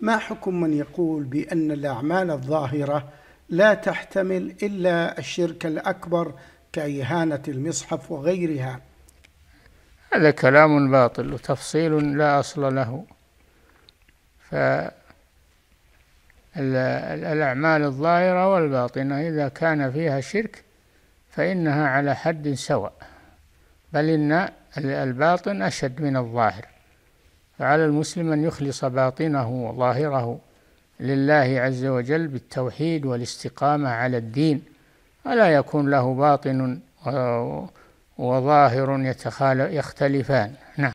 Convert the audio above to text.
ما حكم من يقول بأن الأعمال الظاهرة لا تحتمل إلا الشرك الأكبر كإهانة المصحف وغيرها هذا كلام باطل وتفصيل لا أصل له فالأعمال الظاهرة والباطنة إذا كان فيها شرك فإنها على حد سواء بل إن الباطن أشد من الظاهر فعلى المسلم أن يخلص باطنه وظاهره لله عز وجل بالتوحيد والاستقامة على الدين ألا يكون له باطن وظاهر يختلفان نعم